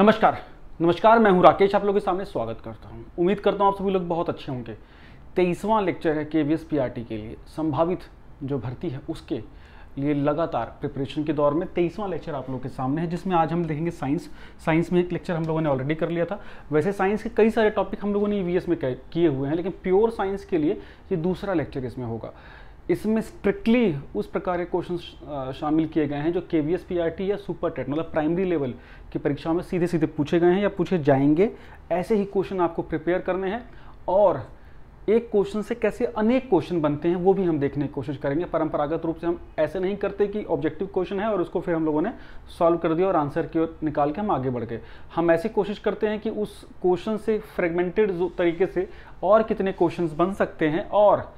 नमस्कार नमस्कार मैं हूं राकेश आप लोगों के सामने स्वागत करता हूं उम्मीद करता हूं आप सभी लोग बहुत अच्छे होंगे तेईसवां लेक्चर है के वी एस के लिए संभावित जो भर्ती है उसके लिए लगातार प्रिपरेशन के दौर में तेईसवां लेक्चर आप लोगों के सामने है जिसमें आज हम देखेंगे साइंस साइंस में एक लेक्चर हम लोगों ने ऑलरेडी कर लिया था वैसे साइंस के कई सारे टॉपिक हम लोगों ने ई में किए हुए हैं लेकिन प्योर साइंस के लिए ये दूसरा लेक्चर इसमें होगा इसमें स्ट्रिक्टली उस प्रकार के क्वेश्चन शामिल किए गए हैं जो K V S P R T या सुपर टेट मतलब प्राइमरी लेवल की परीक्षा में सीधे सीधे पूछे गए हैं या पूछे जाएंगे ऐसे ही क्वेश्चन आपको प्रिपेयर करने हैं और एक क्वेश्चन से कैसे अनेक क्वेश्चन बनते हैं वो भी हम देखने की कोशिश करेंगे परंपरागत रूप से हम ऐसे नहीं करते कि ऑब्जेक्टिव क्वेश्चन है और उसको फिर हम लोगों ने सॉल्व कर दिया और आंसर की ओर निकाल के हम आगे बढ़ गए हम ऐसी कोशिश करते हैं कि उस क्वेश्चन से फ्रेगमेंटेड तरीके से और कितने क्वेश्चन बन सकते हैं और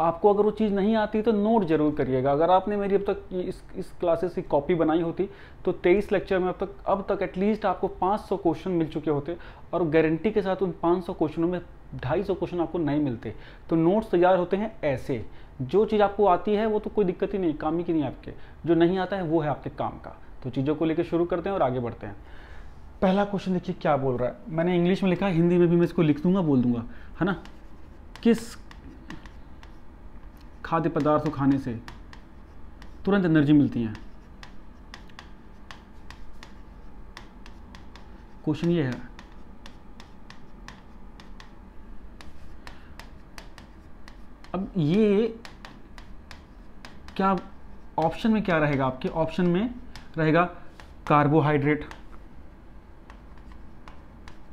आपको अगर वो चीज़ नहीं आती तो नोट जरूर करिएगा अगर आपने मेरी अब तक इस इस क्लासेस की कॉपी बनाई होती तो 23 लेक्चर में अब तक अब तक एटलीस्ट आपको 500 क्वेश्चन मिल चुके होते और गारंटी के साथ उन 500 क्वेश्चनों में 250 क्वेश्चन आपको नहीं मिलते तो नोट्स तैयार होते हैं ऐसे जो चीज़ आपको आती है वो तो कोई दिक्कत ही नहीं काम ही की नहीं आपके जो नहीं आता है वो है आपके काम का तो चीज़ों को लेकर शुरू करते हैं और आगे बढ़ते हैं पहला क्वेश्चन देखिए क्या बोल रहा है मैंने इंग्लिश में लिखा हिंदी में भी मैं इसको लिख दूंगा बोल दूंगा है ना किस खाद्य पदार्थ को खाने से तुरंत एनर्जी मिलती है क्वेश्चन ये है अब ये क्या ऑप्शन में क्या रहेगा आपके ऑप्शन में रहेगा कार्बोहाइड्रेट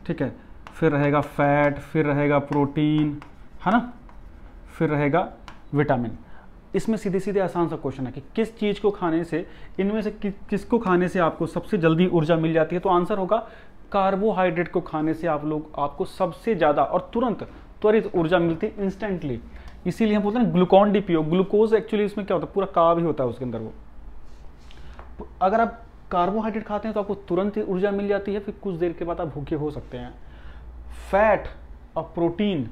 ठीक है फिर रहेगा फैट फिर रहेगा प्रोटीन है ना फिर रहेगा विटामिन इसमें सीधे सीधे आसान सा क्वेश्चन है कि किस चीज़ को खाने से इनमें से कि, किसको खाने से आपको सबसे जल्दी ऊर्जा मिल जाती है तो आंसर होगा कार्बोहाइड्रेट को खाने से आप लोग आपको सबसे ज़्यादा और तुरंत त्वरित ऊर्जा मिलती है इंस्टेंटली इसीलिए हम बोलते हैं ग्लूकॉन डी पियो ग्लूकोज एक्चुअली इसमें क्या होता है पूरा कार्ब ही होता है उसके अंदर वो तो अगर आप कार्बोहाइड्रेट खाते हैं तो आपको तुरंत ही ऊर्जा मिल जाती है फिर कुछ देर के बाद आप भूखे हो सकते हैं फैट और प्रोटीन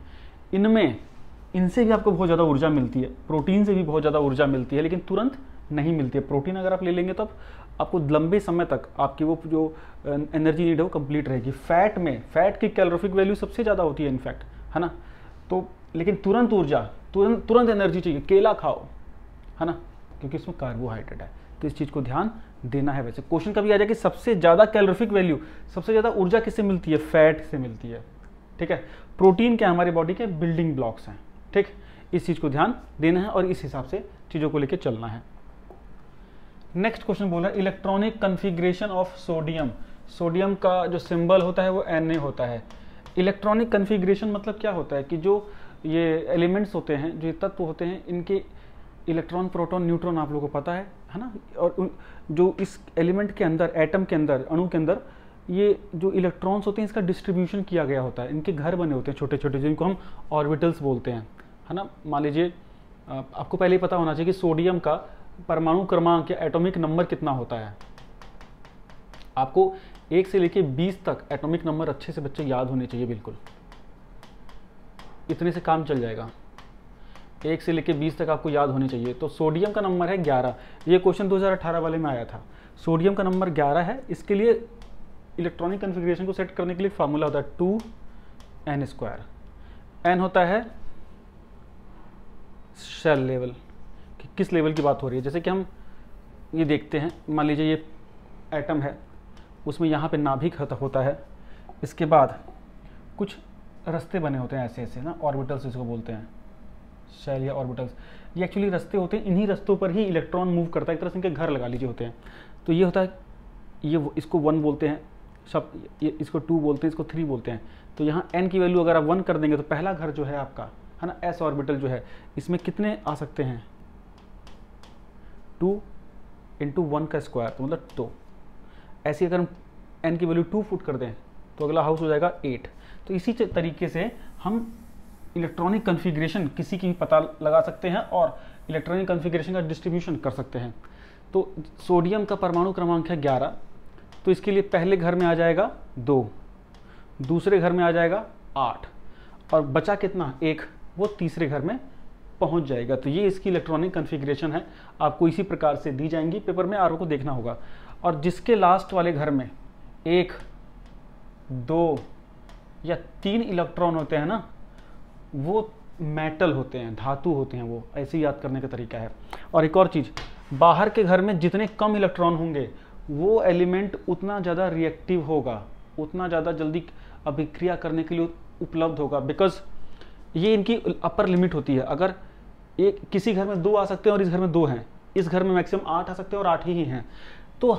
इनमें इनसे भी आपको बहुत ज़्यादा ऊर्जा मिलती है प्रोटीन से भी बहुत ज़्यादा ऊर्जा मिलती है लेकिन तुरंत नहीं मिलती है प्रोटीन अगर आप ले लेंगे तो आप आपको लंबे समय तक आपकी वो जो एनर्जी नीड है वो कंप्लीट रहेगी फैट में फैट की कैलोरिफिक वैल्यू सबसे ज़्यादा होती है इनफैक्ट है ना तो लेकिन तुरंत ऊर्जा तुरंत तुरंत एनर्जी चाहिए केला खाओ है ना क्योंकि इसमें कार्बोहाइड्रेट है तो इस चीज़ को ध्यान देना है वैसे क्वेश्चन कभी आ जाए कि सबसे ज़्यादा कैलोरिफिक वैल्यू सबसे ज़्यादा ऊर्जा किससे मिलती है फैट से मिलती है ठीक है प्रोटीन क्या हमारी बॉडी के बिल्डिंग ब्लॉक्स हैं ठीक इस चीज़ को ध्यान देना है और इस हिसाब से चीज़ों को लेकर चलना है नेक्स्ट क्वेश्चन बोल रहा है electronic configuration of sodium sodium का जो सिंबल होता है वो एन होता है इलेक्ट्रॉनिक कन्फिग्रेशन मतलब क्या होता है कि जो ये एलिमेंट्स होते हैं जो तत्व होते हैं इनके इलेक्ट्रॉन प्रोटॉन न्यूट्रॉन आप लोगों को पता है है ना और जो इस एलिमेंट के अंदर एटम के अंदर अणु के अंदर ये जो इलेक्ट्रॉन्स होते हैं इसका डिस्ट्रीब्यूशन किया गया होता है इनके घर बने होते हैं छोटे छोटे जिनको हम ऑर्बिटल्स बोलते हैं है ना मान लीजिए आपको पहले ही पता होना चाहिए कि सोडियम का परमाणु क्रमांक या एटॉमिक नंबर कितना होता है आपको एक से लेके बीस तक एटॉमिक नंबर अच्छे से बच्चे याद होने चाहिए बिल्कुल इतने से काम चल जाएगा एक से लेके बीस तक आपको याद होने चाहिए तो सोडियम का नंबर है ग्यारह ये क्वेश्चन दो वाले में आया था सोडियम का नंबर ग्यारह है इसके लिए इलेक्ट्रॉनिक कन्फिग्रेशन को सेट करने के लिए फार्मूला होता है टू एन स्क्वायर एन होता है शेल लेवल कि किस लेवल की बात हो रही है जैसे कि हम ये देखते हैं मान लीजिए ये एटम है उसमें यहाँ पे नाभिक होता है इसके बाद कुछ रस्ते बने होते हैं ऐसे ऐसे ना ऑर्बिटल्स इसको बोलते हैं शेल या ऑर्बिटल्स ये एक्चुअली रस्ते होते हैं इन्हीं रस्तों पर ही इलेक्ट्रॉन मूव करता है एक तरह से इनके घर लगा लीजिए होते हैं तो ये होता है ये इसको वन बोलते हैं सब इसको टू बोलते हैं इसको थ्री बोलते हैं तो यहाँ एन की वैल्यू अगर आप वन कर देंगे तो पहला घर जो है आपका है ना एस ऑर्बिटल जो है इसमें कितने आ सकते हैं टू इंटू वन का स्क्वायर तो मतलब दो ऐसे अगर हम एन की वैल्यू टू फुट कर दें तो अगला हाउस हो जाएगा एट तो इसी तरीके से हम इलेक्ट्रॉनिक कन्फिग्रेशन किसी की भी पता लगा सकते हैं और इलेक्ट्रॉनिक कन्फिग्रेशन का डिस्ट्रीब्यूशन कर सकते हैं तो सोडियम का परमाणु क्रमांक है ग्यारह तो इसके लिए पहले घर में आ जाएगा दो दूसरे घर में आ जाएगा आठ और बचा कितना एक वो तीसरे घर में पहुंच जाएगा तो ये इसकी इलेक्ट्रॉनिक कन्फिग्रेशन है आपको इसी प्रकार से दी जाएंगी पेपर में को देखना होगा और जिसके लास्ट वाले घर में एक दो या तीन इलेक्ट्रॉन होते हैं ना वो मेटल होते हैं धातु होते हैं वो ऐसे याद करने का तरीका है और एक और चीज़ बाहर के घर में जितने कम इलेक्ट्रॉन होंगे वो एलिमेंट उतना ज़्यादा रिएक्टिव होगा उतना ज़्यादा जल्दी अभिक्रिया करने के लिए उपलब्ध होगा बिकॉज ये इनकी अपर लिमिट होती है अगर एक किसी घर में दो आ सकते हैं और इस घर में दो हैं इस घर में मैक्सिमम आठ आ सकते हैं और आठ ही हैं तो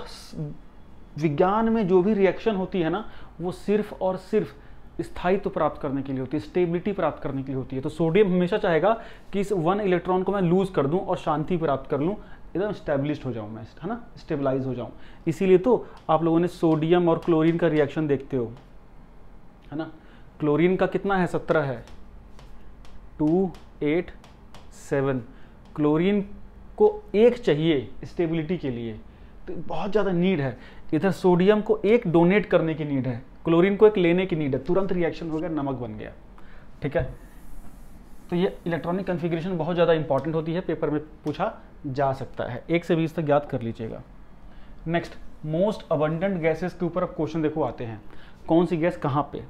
विज्ञान में जो भी रिएक्शन होती है ना वो सिर्फ और सिर्फ स्थायित्व तो प्राप्त करने के लिए होती है स्टेबिलिटी प्राप्त करने के लिए होती है तो सोडियम हमेशा चाहेगा कि इस वन इलेक्ट्रॉन को मैं लूज़ कर दूं और शांति प्राप्त कर लूं एकदम स्टेब्लिश हो जाऊँ मैं है ना स्टेबलाइज हो जाऊँ इसीलिए तो आप लोगों ने सोडियम और क्लोरीन का रिएक्शन देखते हो है ना क्लोरीन का कितना है सत्रह है टू एट सेवन क्लोरीन को एक चाहिए स्टेबिलिटी के लिए तो बहुत ज़्यादा नीड है इधर सोडियम को एक डोनेट करने की नीड है क्लोरीन को एक लेने की नीड है तुरंत रिएक्शन हो गया नमक बन गया ठीक है तो ये इलेक्ट्रॉनिक कन्फिग्रेशन बहुत ज़्यादा इंपॉर्टेंट होती है पेपर में पूछा जा सकता है एक से बीस तक याद कर लीजिएगा नेक्स्ट मोस्ट अबंडेंट गैसेस के ऊपर अब क्वेश्चन देखो आते हैं कौन सी गैस कहाँ पे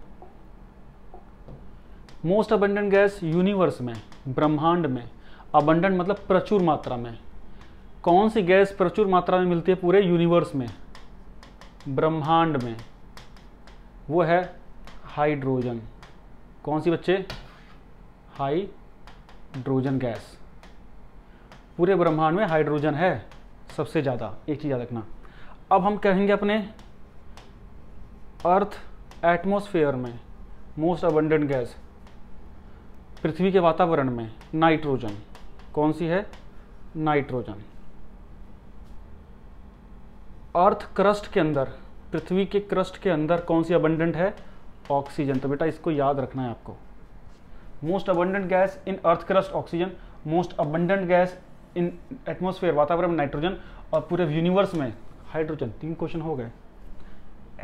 मोस्ट अबंडेंट गैस यूनिवर्स में ब्रह्मांड में अबंडेंट मतलब प्रचुर मात्रा में कौन सी गैस प्रचुर मात्रा में मिलती है पूरे यूनिवर्स में ब्रह्मांड में वो है हाइड्रोजन कौन सी बच्चे हाइड्रोजन गैस पूरे ब्रह्मांड में हाइड्रोजन है सबसे ज़्यादा एक चीज़ याद रखना अब हम कहेंगे अपने अर्थ एटमोस्फेयर में मोस्ट अबंडेंट गैस पृथ्वी के वातावरण में नाइट्रोजन कौन सी है नाइट्रोजन अर्थ क्रस्ट के अंदर पृथ्वी के क्रस्ट के अंदर कौन सी अबंडेंट है ऑक्सीजन तो बेटा इसको याद रखना है आपको most abundant gas in earth crust oxygen most abundant gas in atmosphere वातावरण नाइट्रोजन और पूरे यूनिवर्स में हाइड्रोजन तीन क्वेश्चन हो गए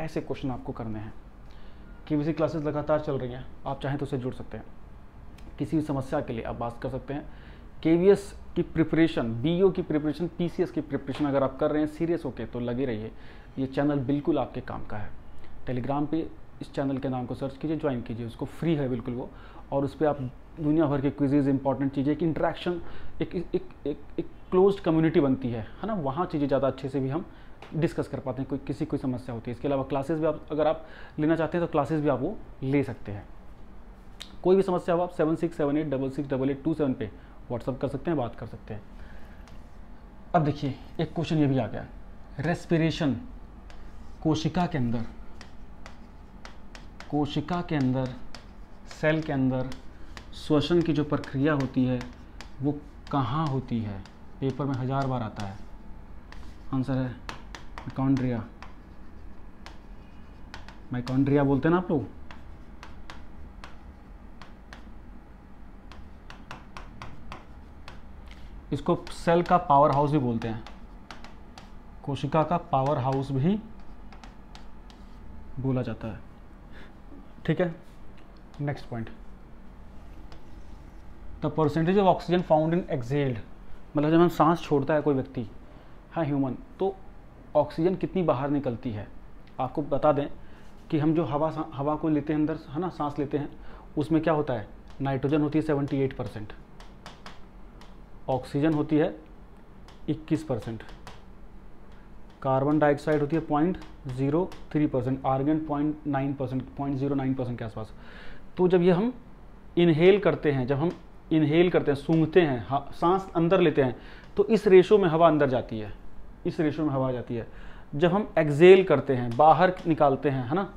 ऐसे क्वेश्चन आपको करने हैं केबीसी क्लासेस लगातार चल रही हैं आप चाहें तो उसे जुड़ सकते हैं किसी भी समस्या के लिए आप बात कर सकते हैं के की प्रिपरेशन बी की प्रिपरेशन पी की प्रिपरेशन अगर आप कर रहे हैं सीरियस होके तो लगे रहिए ये चैनल बिल्कुल आपके काम का है टेलीग्राम पे इस चैनल के नाम को सर्च कीजिए ज्वाइन कीजिए उसको फ्री है बिल्कुल वो और उस पर आप दुनिया भर के क्विजेज इंपॉर्टेंट चीज़ें एक इंट्रैक्शन एक एक एक एक क्लोज कम्युनिटी बनती है है ना वहाँ चीज़ें ज़्यादा अच्छे से भी हम डिस्कस कर पाते हैं कोई किसी कोई समस्या होती है इसके अलावा क्लासेस भी आप अगर आप लेना चाहते हैं तो क्लासेस भी आप वो ले सकते हैं कोई भी समस्या हो आप seven six seven eight double six double eight two seven पे व्हाट्सअप कर सकते हैं बात कर सकते हैं अब देखिए एक क्वेश्चन ये भी आ गया रेस्पिरेशन कोशिका के अंदर कोशिका के अंदर सेल के अंदर श्वसन की जो प्रक्रिया होती है वो कहाँ होती है पेपर में हज़ार बार आता है आंसर है माइकॉन्ड्रिया माइकॉन्ड्रिया बोलते हैं ना आप लोग इसको सेल का पावर हाउस भी बोलते हैं कोशिका का पावर हाउस भी बोला जाता है ठीक है next point the percentage of oxygen found in exhaled मतलब जब हम सांस छोड़ता है कोई व्यक्ति है हाँ, ह्यूमन तो ऑक्सीजन कितनी बाहर निकलती है आपको बता दें कि हम जो हवा हवा को लेते हैं अंदर है ना सांस लेते हैं उसमें क्या होता है नाइट्रोजन होती है सेवेंटी एट परसेंट ऑक्सीजन होती है इक्कीस परसेंट कार्बन डाइऑक्साइड होती है point zero three percent argon point nine percent point zero nine percent के आसपास तो जब ये हम इनहेल करते हैं जब हम इनहेल करते हैं सूंघते हैं सांस अंदर लेते हैं तो इस रेशो में हवा अंदर जाती है इस रेशो में हवा जाती है जब हम एक्जेल करते हैं बाहर निकालते हैं है ना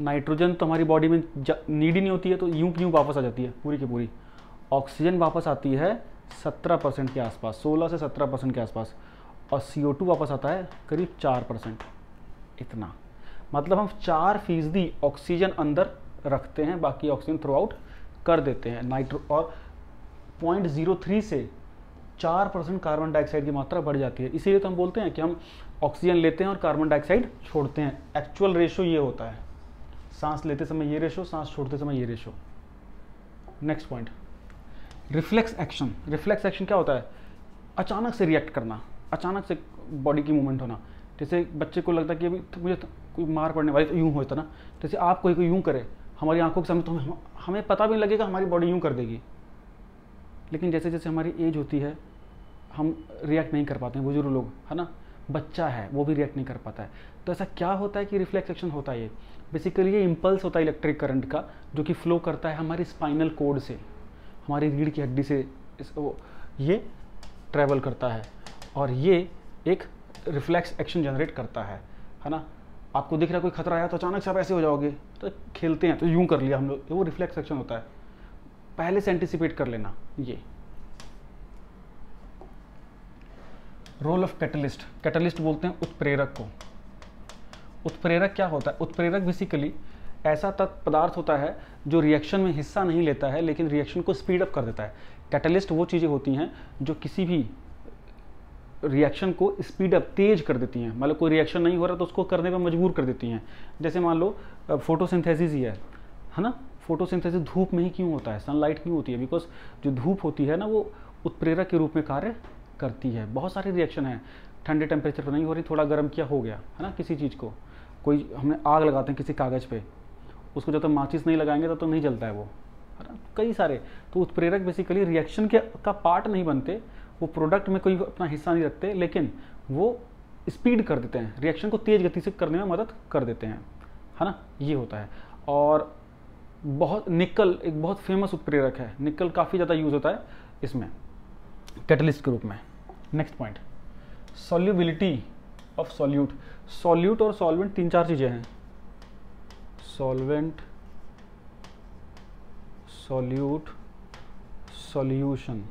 नाइट्रोजन तो हमारी बॉडी में नीड ही नहीं होती है तो यूं क्यों वापस आ जाती है पूरी की पूरी ऑक्सीजन वापस आती है सत्रह परसेंट के आसपास सोलह से सत्रह परसेंट के आसपास और सी वापस आता है करीब चार परसेंट इतना मतलब हम चार फीसदी ऑक्सीजन अंदर रखते हैं बाकी ऑक्सीजन थ्रू आउट कर देते हैं नाइट्रो और पॉइंट जीरो थ्री से चार परसेंट कार्बन डाइऑक्साइड की मात्रा बढ़ जाती है इसीलिए तो हम बोलते हैं कि हम ऑक्सीजन लेते हैं और कार्बन डाइऑक्साइड छोड़ते हैं एक्चुअल रेशो ये होता है सांस लेते समय ये रेशो सांस छोड़ते समय ये ratio next point reflex action reflex action क्या होता है अचानक से रिएक्ट करना अचानक से बॉडी की मूवमेंट होना जैसे बच्चे को लगता है कि अभी तो मुझे तो कोई मार पड़ने वाली तो यूँ होता तो ना जैसे आप कोई को यूँ करे हमारी आंखों के सामने तो हम, हमें पता भी लगेगा हमारी बॉडी यूँ कर देगी लेकिन जैसे जैसे हमारी एज होती है हम रिएक्ट नहीं कर पाते हैं बुजुर्ग लोग है ना बच्चा है वो भी रिएक्ट नहीं कर पाता है तो ऐसा क्या होता है कि रिफ्लेक्स एक्शन होता है ये बेसिकली ये इम्पल्स होता है इलेक्ट्रिक करंट का जो कि फ्लो करता है हमारे स्पाइनल कोड से हमारी रीढ़ की हड्डी से इस ये ट्रैवल करता है और ये एक रिफ्लेक्स एक्शन जनरेट करता है है ना आपको दिख रहा कोई खतरा आया तो अचानक से आप ऐसे हो जाओगे तो खेलते हैं तो यूं कर लिया हम लोग वो रिफ्लेक्स एक्शन होता है पहले से एंटिसिपेट कर लेना ये रोल ऑफ कैटलिस्ट कैटलिस्ट बोलते हैं उत्प्रेरक को उत्प्रेरक क्या होता है उत्प्रेरक बेसिकली ऐसा तत्व पदार्थ होता है जो रिएक्शन में हिस्सा नहीं लेता है लेकिन रिएक्शन को स्पीड अप कर देता है कैटलिस्ट वो चीज़ें होती हैं जो किसी भी रिएक्शन को स्पीड अप तेज कर देती हैं मतलब कोई रिएक्शन नहीं हो रहा तो उसको करने पर मजबूर कर देती हैं जैसे मान लो फोटोसिंथेसिस ही है है ना फोटोसिंथेसिस धूप में ही क्यों होता है सनलाइट क्यों होती है बिकॉज जो धूप होती है ना वो उत्प्रेरक के रूप में कार्य करती है बहुत सारे रिएक्शन हैं ठंडे टेम्परेचर पर नहीं हो रही थोड़ा गर्म किया हो गया है ना किसी चीज़ को कोई हमने आग लगाते हैं किसी कागज़ पर उसको जब तक तो माचिस नहीं लगाएंगे तब तो, तो नहीं जलता है वो है ना कई सारे तो उत्प्रेरक बेसिकली रिएक्शन के का पार्ट नहीं बनते वो प्रोडक्ट में कोई अपना हिस्सा नहीं रखते लेकिन वो स्पीड कर देते हैं रिएक्शन को तेज़ गति से करने में मदद कर देते हैं है ना ये होता है और बहुत निकल एक बहुत फेमस उत्प्रेरक है निकल काफ़ी ज़्यादा यूज़ होता है इसमें कैटलिस्ट के रूप में next point solubility of solute solute और सॉल्वेंट तीन चार चीज़ें हैं सॉल्वेंट सॉल्यूट सॉल्यूशन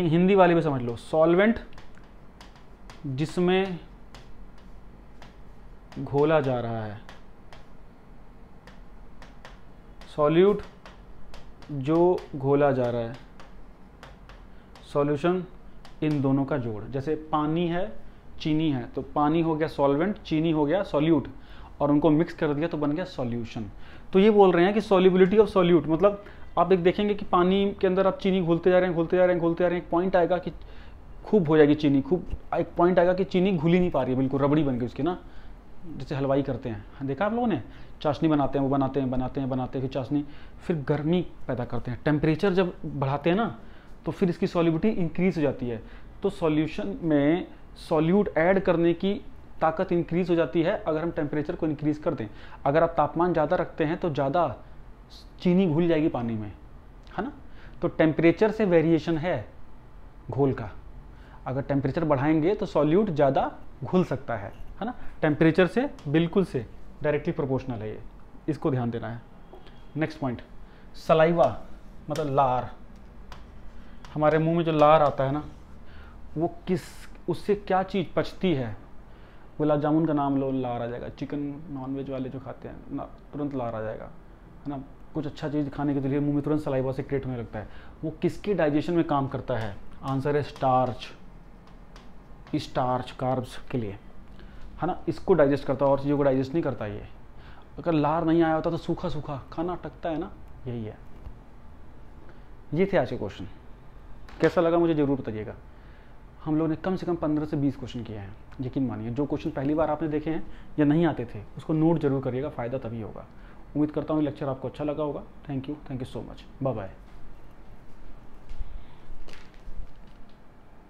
एक हिंदी वाले भी समझ लो सॉल्वेंट जिसमें घोला जा रहा है सॉल्यूट जो घोला जा रहा है सॉल्यूशन इन दोनों का जोड़ जैसे पानी है चीनी है तो पानी हो गया सॉल्वेंट चीनी हो गया सॉल्यूट और उनको मिक्स कर दिया तो बन गया सॉल्यूशन तो ये बोल रहे हैं कि सॉल्युबिलिटी ऑफ सॉल्यूट मतलब आप एक देखेंगे कि पानी के अंदर आप चीनी घुलते जा रहे हैं घुलते जा रहे हैं घुलते जा रहे हैं एक पॉइंट आएगा कि खूब हो जाएगी चीनी खूब एक पॉइंट आएगा कि चीनी घुल ही नहीं पा रही है बिल्कुल रबड़ी बन गई उसकी ना जैसे हलवाई करते हैं हाँ, देखा आप लोगों ने चाशनी बनाते हैं वो बनाते हैं बनाते हैं बनाते हैं फिर चाशनी फिर गर्मी पैदा करते हैं टेम्परेचर जब बढ़ाते हैं ना तो फिर इसकी सॉल्यूबिटी इंक्रीज हो जाती है तो सॉल्यूशन में सॉल्यूट ऐड करने की ताकत इंक्रीज हो जाती है अगर हम टेम्परेचर को इंक्रीज कर दें अगर आप तापमान ज़्यादा रखते हैं तो ज़्यादा चीनी घुल जाएगी पानी में है ना तो टेम्परेचर से वेरिएशन है घोल का अगर टेम्परेचर बढ़ाएंगे तो सॉल्यूट ज़्यादा घुल सकता है है ना टेम्परेचर से बिल्कुल से डायरेक्टली प्रोपोर्शनल है ये इसको ध्यान देना है नेक्स्ट पॉइंट सलाइवा मतलब लार हमारे मुंह में जो लार आता है ना वो किस उससे क्या चीज़ पचती है गुलाब जामुन का नाम लो लार आ जाएगा चिकन नॉनवेज वाले जो खाते हैं ना तुरंत लार आ जाएगा है ना कुछ अच्छा चीज़ खाने के लिए मुंह में तुरंत सलाइवा से क्रिएट होने लगता है वो किसके डाइजेशन में काम करता है आंसर है स्टार्च स्टार्च कार्ब्स के लिए है ना इसको डाइजेस्ट करता है और चीज़ों को डाइजेस्ट नहीं करता ये अगर लार नहीं आया होता तो सूखा सूखा खाना टकता है ना यही है ये थे आज के क्वेश्चन कैसा लगा मुझे ज़रूर बताइएगा हम लोगों ने कम से कम पंद्रह से बीस क्वेश्चन किए हैं यकीन मानिए जो क्वेश्चन पहली बार आपने देखे हैं या नहीं आते थे उसको नोट जरूर करिएगा फ़ायदा तभी होगा उम्मीद करता हूँ लेक्चर आपको अच्छा लगा होगा thank you thank you so much bye bye